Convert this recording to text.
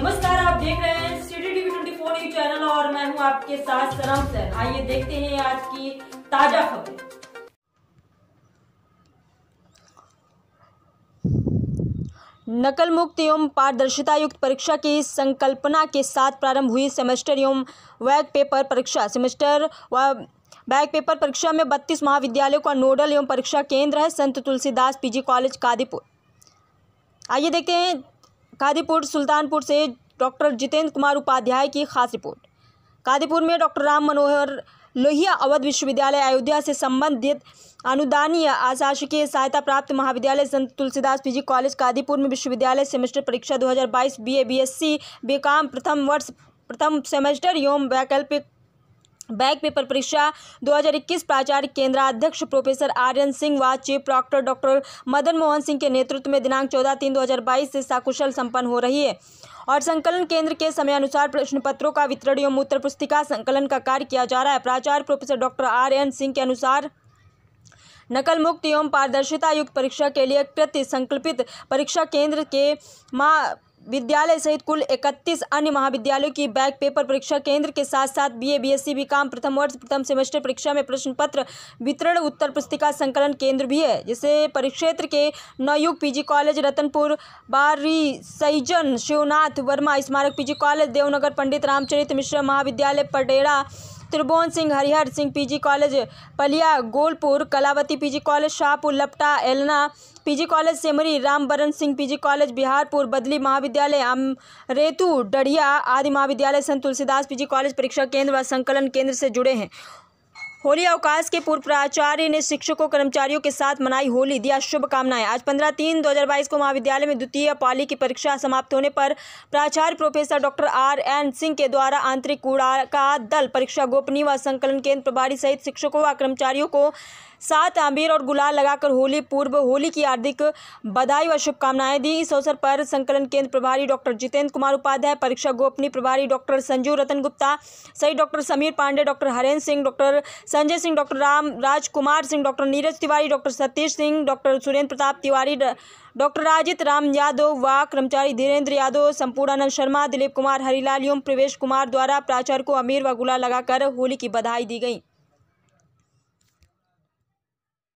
नमस्कार आप देख रहे हैं study TV twenty four news channel और मैं हूं आपके साथ सनम सर आइए देखते हैं आज की ताजा खबरें नकल मुक्त एवं पारदर्शिता युक्त परीक्षा की संकल्पना के साथ प्रारंभ हुई सेमेस्टर एवं वैक पेपर परीक्षा सेमेस्टर व बैक पेपर परीक्षा में 32 महाविद्यालयों का नोडल एवं परीक्षा केंद्र है संत तुलसीदास पीजी कॉलेज कादीपुर आइए देखते हैं कादीपुर सुल्तानपुर से डॉक्टर जितेंद्र कुमार उपाध्याय की खास रिपोर्ट कादीपुर में डॉक्टर राम मनोहर लोहिया अवध विश्वविद्यालय अयोध्या से संबंधित अनुदानीय आशासकीय सहायता प्राप्त महाविद्यालय संत तुलसीदास पीजी कॉलेज कादीपुर में विश्वविद्यालय सेमेस्टर परीक्षा 2022 बीए बीएससी बीकॉम प्रथम वर्ष प्रथम सेमेस्टर एवं वैकल्पिक बैक पेपर परीक्षा 2021 प्राचार्य केंद्राध्यक्ष प्रोफेसर आर्यन सिंह व chief proctor doctor Madan Mohan Singh के नेतृत्व में दिनांक 14 तीन 2022 से साकुशल संपन्न हो रही है और संकलन केंद्र के अनुसार प्रश्न पत्रों का वितरण एवं उत्तर पुस्तिका संकलन का कार्य किया जा रहा है प्राचार्य professor doctor R N Singh के अनुसार नकल मुक्त एवं पारदर्शिता युक्त परीक्षा के लिए प्रति संकल्पित परीक्षा केंद्र के मा विद्यालय सहित कुल 31 अन्य महाविद्यालयों की बैक पेपर परीक्षा केंद्र के साथ साथ बीए बीएससी काम प्रथम वर्ष प्रथम सेमेस्टर परीक्षा में प्रश्न पत्र वितरण उत्तर पुस्तिका संकलन केंद्र भी है जिसे परिक्षेत्र के नवयुग पीजी कॉलेज रतनपुर बारी सैजन शिवनाथ वर्मा स्मारक पीजी कॉलेज देवनगर पंडित रामचरित मिश्र महाविद्यालय Padera Tribhuvan Singh Harihar Singh PG college Paliya Golpur Kalavati PG college Shahpur Lapta एलना PG college Semri Ramabaran Singh PG college Biharpur बदली महाविद्यालय रेतु डढ़िया आदि महाविद्यालय संत तुलसीदास पीजी कॉलेज परीक्षा केंद्र व संकलन केंद्र से जुड़े हैं होली अवकाश के पूर्व प्राचार्य ने शिक्षकों कर्मचारियों के साथ मनाई होली दिया शुभकामनाएं आज पंद्रह तीन दो हजार बाईस को महाविद्यालय में द्वितीय पाली की परीक्षा समाप्त होने पर प्राचार्य professor doctor R N Singh के द्वारा आंतरिक कूड़ा का दल परीक्षा गोपनीय व संकलन केंद्र प्रभारी सहित शिक्षकों व कर्मचारियों को सात आमिर और गुलाल लगाकर होली पूर्व होली की हार्दिक बधाई व शुभकामनाएं दी इस अवसर पर संकलन केंद्र प्रभारी डॉक्टर जितेंद्र कुमार उपाध्याय परीक्षा गोपनीय प्रभारी डॉक्टर संजीव रतन गुप्ता सहित doctor Sameer Pandey doctor Harendra Singh doctor Sanjay Singh doctor Ram Rajkumar Singh doctor Neeraj Tiwari doctor Satish Singh doctor Surendra Pratap Tiwari doctor Rajit Ram Yadav व कर्मचारी धीरेन्द्र यादव संपूर्णानंद शर्मा दिलीप कुमार हरिलाल एवं प्रवेश कुमार द्वारा प्राचार्य को अमीर व गुला लगाकर होली की बधाई दी गई